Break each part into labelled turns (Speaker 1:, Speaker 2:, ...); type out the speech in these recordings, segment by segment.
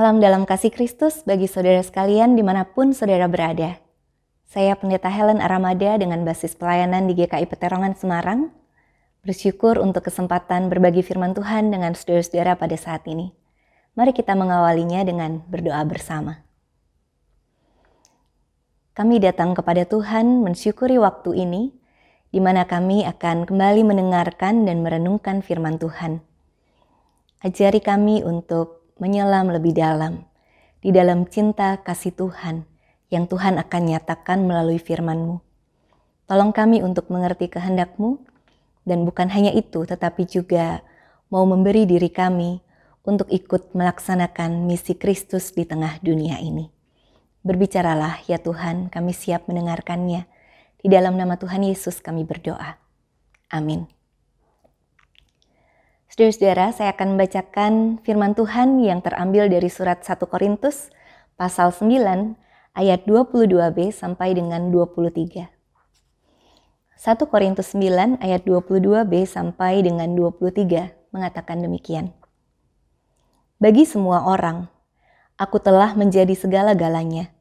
Speaker 1: Salam dalam kasih Kristus bagi saudara sekalian dimanapun saudara berada. Saya Pendeta Helen Aramada dengan basis pelayanan di GKI Peterongan Semarang. Bersyukur untuk kesempatan berbagi firman Tuhan dengan saudara-saudara pada saat ini. Mari kita mengawalinya dengan berdoa bersama. Kami datang kepada Tuhan mensyukuri waktu ini, di mana kami akan kembali mendengarkan dan merenungkan firman Tuhan. Ajari kami untuk menyelam lebih dalam di dalam cinta kasih Tuhan yang Tuhan akan nyatakan melalui firman-Mu. Tolong kami untuk mengerti kehendak-Mu dan bukan hanya itu tetapi juga mau memberi diri kami untuk ikut melaksanakan misi Kristus di tengah dunia ini. Berbicaralah ya Tuhan, kami siap mendengarkannya. Di dalam nama Tuhan Yesus kami berdoa. Amin. Saudara-saudara, saya akan membacakan firman Tuhan yang terambil dari surat 1 Korintus pasal 9 ayat 22b sampai dengan 23. 1 Korintus 9 ayat 22b sampai dengan 23 mengatakan demikian. Bagi semua orang, aku telah menjadi segala-galanya,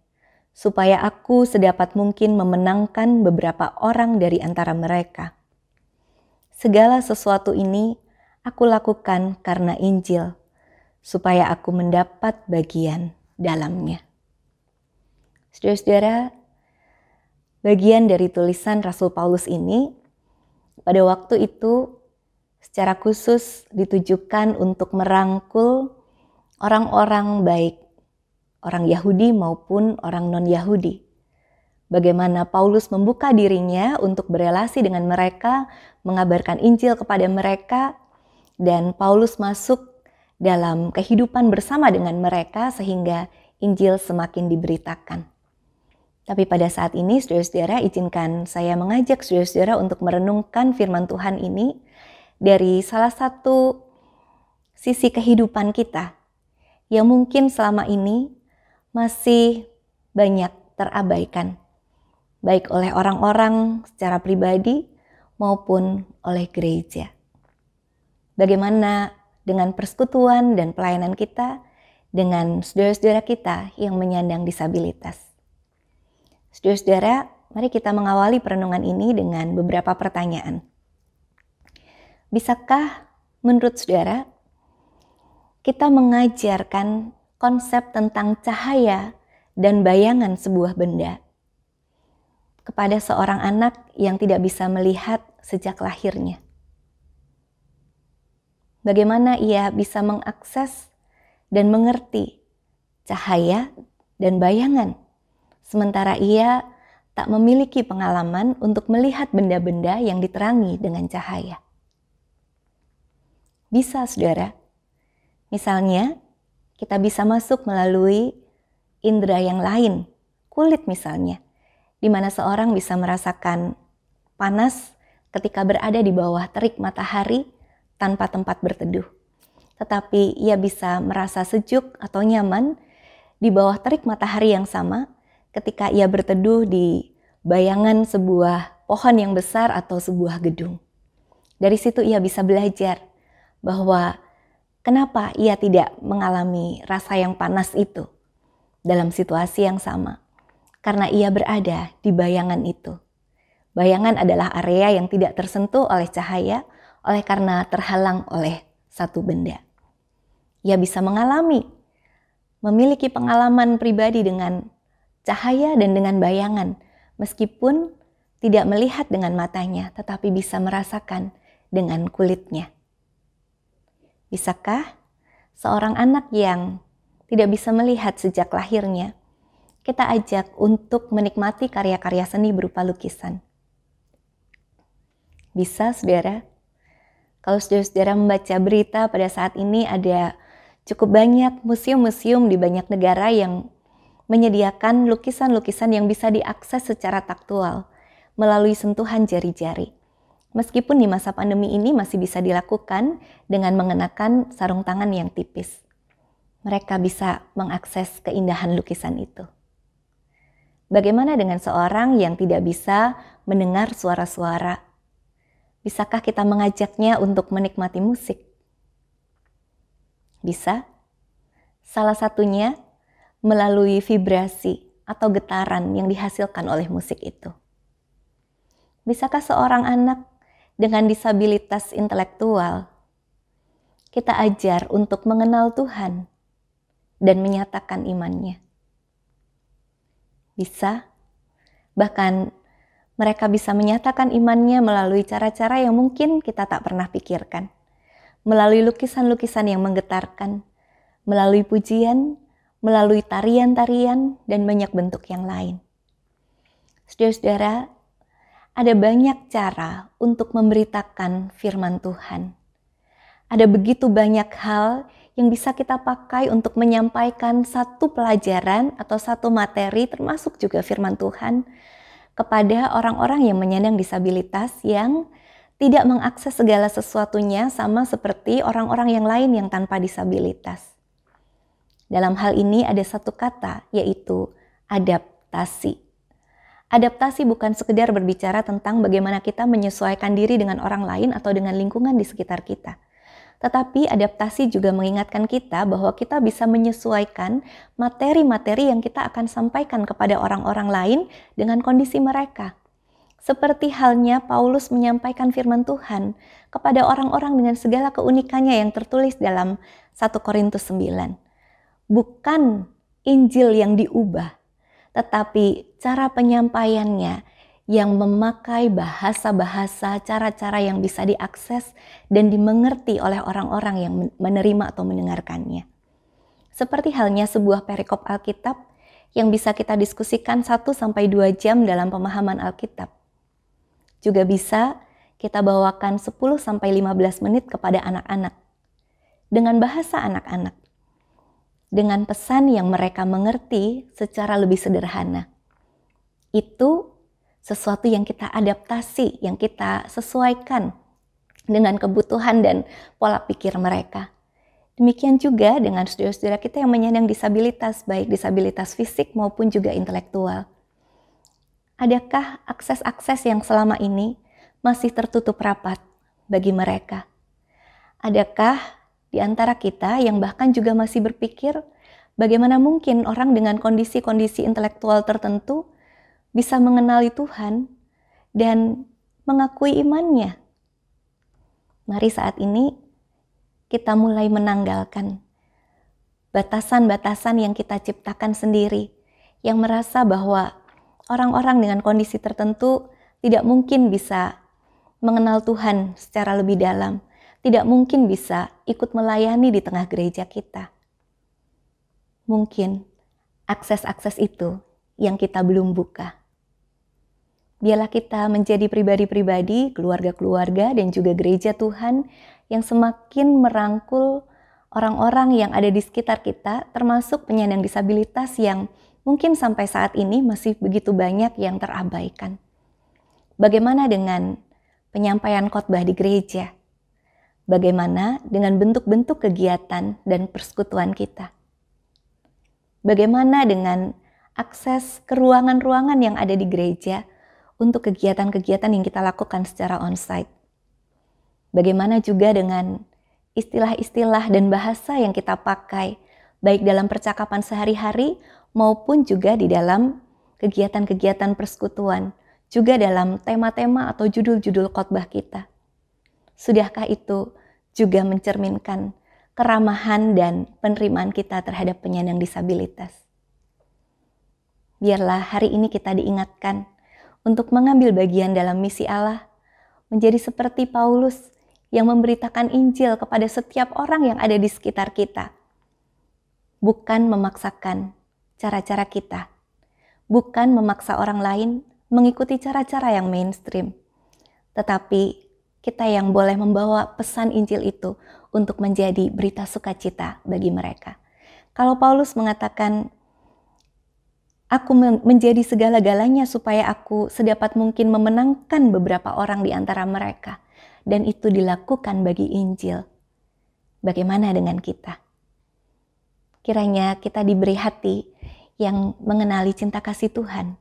Speaker 1: supaya aku sedapat mungkin memenangkan beberapa orang dari antara mereka. Segala sesuatu ini aku lakukan karena Injil, supaya aku mendapat bagian dalamnya. Saudara-saudara, bagian dari tulisan Rasul Paulus ini pada waktu itu secara khusus ditujukan untuk merangkul orang-orang baik, orang Yahudi maupun orang non-Yahudi. Bagaimana Paulus membuka dirinya untuk berelasi dengan mereka, mengabarkan Injil kepada mereka, dan Paulus masuk dalam kehidupan bersama dengan mereka sehingga Injil semakin diberitakan. Tapi pada saat ini saudara-saudara izinkan saya mengajak saudara-saudara untuk merenungkan firman Tuhan ini dari salah satu sisi kehidupan kita yang mungkin selama ini masih banyak terabaikan baik oleh orang-orang secara pribadi maupun oleh gereja bagaimana dengan persekutuan dan pelayanan kita dengan saudara-saudara kita yang menyandang disabilitas. Saudara-saudara, mari kita mengawali perenungan ini dengan beberapa pertanyaan. Bisakah menurut saudara kita mengajarkan konsep tentang cahaya dan bayangan sebuah benda kepada seorang anak yang tidak bisa melihat sejak lahirnya? bagaimana ia bisa mengakses dan mengerti cahaya dan bayangan, sementara ia tak memiliki pengalaman untuk melihat benda-benda yang diterangi dengan cahaya. Bisa, saudara. Misalnya, kita bisa masuk melalui indera yang lain, kulit misalnya, di mana seorang bisa merasakan panas ketika berada di bawah terik matahari tanpa tempat berteduh. Tetapi ia bisa merasa sejuk atau nyaman di bawah terik matahari yang sama ketika ia berteduh di bayangan sebuah pohon yang besar atau sebuah gedung. Dari situ ia bisa belajar bahwa kenapa ia tidak mengalami rasa yang panas itu dalam situasi yang sama. Karena ia berada di bayangan itu. Bayangan adalah area yang tidak tersentuh oleh cahaya, oleh karena terhalang oleh satu benda. Ia bisa mengalami, memiliki pengalaman pribadi dengan cahaya dan dengan bayangan, meskipun tidak melihat dengan matanya, tetapi bisa merasakan dengan kulitnya. Bisakah seorang anak yang tidak bisa melihat sejak lahirnya, kita ajak untuk menikmati karya-karya seni berupa lukisan? Bisa, saudara? Kalau saudara-saudara membaca berita pada saat ini ada cukup banyak museum-museum di banyak negara yang menyediakan lukisan-lukisan yang bisa diakses secara taktual melalui sentuhan jari-jari. Meskipun di masa pandemi ini masih bisa dilakukan dengan mengenakan sarung tangan yang tipis. Mereka bisa mengakses keindahan lukisan itu. Bagaimana dengan seorang yang tidak bisa mendengar suara-suara bisakah kita mengajaknya untuk menikmati musik? Bisa. Salah satunya melalui vibrasi atau getaran yang dihasilkan oleh musik itu. Bisakah seorang anak dengan disabilitas intelektual kita ajar untuk mengenal Tuhan dan menyatakan imannya? Bisa, bahkan mereka bisa menyatakan imannya melalui cara-cara yang mungkin kita tak pernah pikirkan, melalui lukisan-lukisan yang menggetarkan, melalui pujian, melalui tarian-tarian, dan banyak bentuk yang lain. Saudara-saudara, ada banyak cara untuk memberitakan firman Tuhan. Ada begitu banyak hal yang bisa kita pakai untuk menyampaikan satu pelajaran atau satu materi, termasuk juga firman Tuhan, kepada orang-orang yang menyandang disabilitas yang tidak mengakses segala sesuatunya sama seperti orang-orang yang lain yang tanpa disabilitas. Dalam hal ini ada satu kata yaitu adaptasi. Adaptasi bukan sekedar berbicara tentang bagaimana kita menyesuaikan diri dengan orang lain atau dengan lingkungan di sekitar kita tetapi adaptasi juga mengingatkan kita bahwa kita bisa menyesuaikan materi-materi yang kita akan sampaikan kepada orang-orang lain dengan kondisi mereka. Seperti halnya Paulus menyampaikan firman Tuhan kepada orang-orang dengan segala keunikannya yang tertulis dalam 1 Korintus 9. Bukan Injil yang diubah, tetapi cara penyampaiannya yang memakai bahasa-bahasa, cara-cara yang bisa diakses dan dimengerti oleh orang-orang yang menerima atau mendengarkannya. Seperti halnya sebuah perikop Alkitab yang bisa kita diskusikan 1 sampai 2 jam dalam pemahaman Alkitab. Juga bisa kita bawakan 10 sampai 15 menit kepada anak-anak dengan bahasa anak-anak dengan pesan yang mereka mengerti secara lebih sederhana. Itu sesuatu yang kita adaptasi, yang kita sesuaikan dengan kebutuhan dan pola pikir mereka. Demikian juga dengan saudara-saudara kita yang menyandang disabilitas, baik disabilitas fisik maupun juga intelektual. Adakah akses-akses yang selama ini masih tertutup rapat bagi mereka? Adakah di antara kita yang bahkan juga masih berpikir bagaimana mungkin orang dengan kondisi-kondisi intelektual tertentu bisa mengenali Tuhan dan mengakui imannya. Mari saat ini kita mulai menanggalkan batasan-batasan yang kita ciptakan sendiri, yang merasa bahwa orang-orang dengan kondisi tertentu tidak mungkin bisa mengenal Tuhan secara lebih dalam, tidak mungkin bisa ikut melayani di tengah gereja kita. Mungkin akses-akses itu yang kita belum buka. Biarlah kita menjadi pribadi-pribadi, keluarga-keluarga, dan juga gereja Tuhan yang semakin merangkul orang-orang yang ada di sekitar kita, termasuk penyandang disabilitas yang mungkin sampai saat ini masih begitu banyak yang terabaikan. Bagaimana dengan penyampaian khotbah di gereja? Bagaimana dengan bentuk-bentuk kegiatan dan persekutuan kita? Bagaimana dengan akses ke ruangan-ruangan yang ada di gereja? untuk kegiatan-kegiatan yang kita lakukan secara on-site, Bagaimana juga dengan istilah-istilah dan bahasa yang kita pakai, baik dalam percakapan sehari-hari maupun juga di dalam kegiatan-kegiatan persekutuan, juga dalam tema-tema atau judul-judul khotbah kita. Sudahkah itu juga mencerminkan keramahan dan penerimaan kita terhadap penyandang disabilitas? Biarlah hari ini kita diingatkan untuk mengambil bagian dalam misi Allah, menjadi seperti Paulus yang memberitakan Injil kepada setiap orang yang ada di sekitar kita, bukan memaksakan cara-cara kita, bukan memaksa orang lain mengikuti cara-cara yang mainstream, tetapi kita yang boleh membawa pesan Injil itu untuk menjadi berita sukacita bagi mereka. Kalau Paulus mengatakan Aku menjadi segala-galanya supaya aku sedapat mungkin memenangkan beberapa orang di antara mereka. Dan itu dilakukan bagi Injil. Bagaimana dengan kita? Kiranya kita diberi hati yang mengenali cinta kasih Tuhan,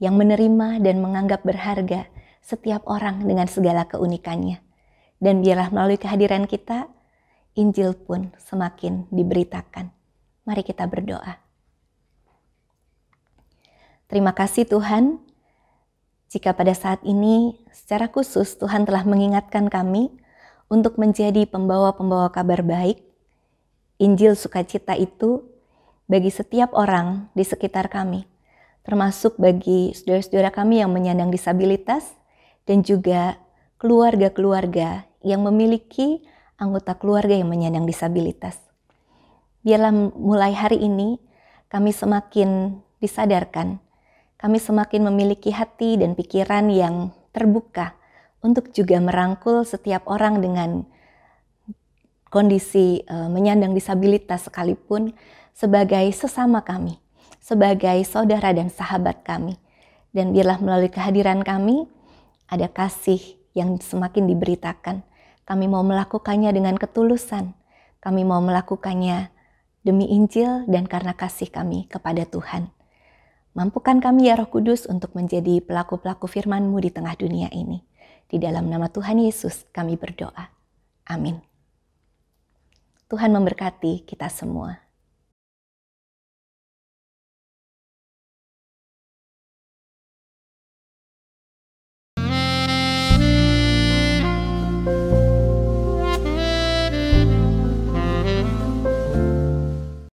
Speaker 1: yang menerima dan menganggap berharga setiap orang dengan segala keunikannya. Dan biarlah melalui kehadiran kita, Injil pun semakin diberitakan. Mari kita berdoa. Terima kasih Tuhan, jika pada saat ini secara khusus Tuhan telah mengingatkan kami untuk menjadi pembawa-pembawa kabar baik, Injil sukacita itu bagi setiap orang di sekitar kami, termasuk bagi saudara-saudara kami yang menyandang disabilitas dan juga keluarga-keluarga yang memiliki anggota keluarga yang menyandang disabilitas. Biarlah mulai hari ini kami semakin disadarkan kami semakin memiliki hati dan pikiran yang terbuka untuk juga merangkul setiap orang dengan kondisi e, menyandang disabilitas sekalipun sebagai sesama kami, sebagai saudara dan sahabat kami. Dan biarlah melalui kehadiran kami ada kasih yang semakin diberitakan. Kami mau melakukannya dengan ketulusan. Kami mau melakukannya demi Injil dan karena kasih kami kepada Tuhan. Mampukan kami ya Roh Kudus untuk menjadi pelaku-pelaku firman-Mu di tengah dunia ini. Di dalam nama Tuhan Yesus kami berdoa. Amin. Tuhan memberkati kita semua.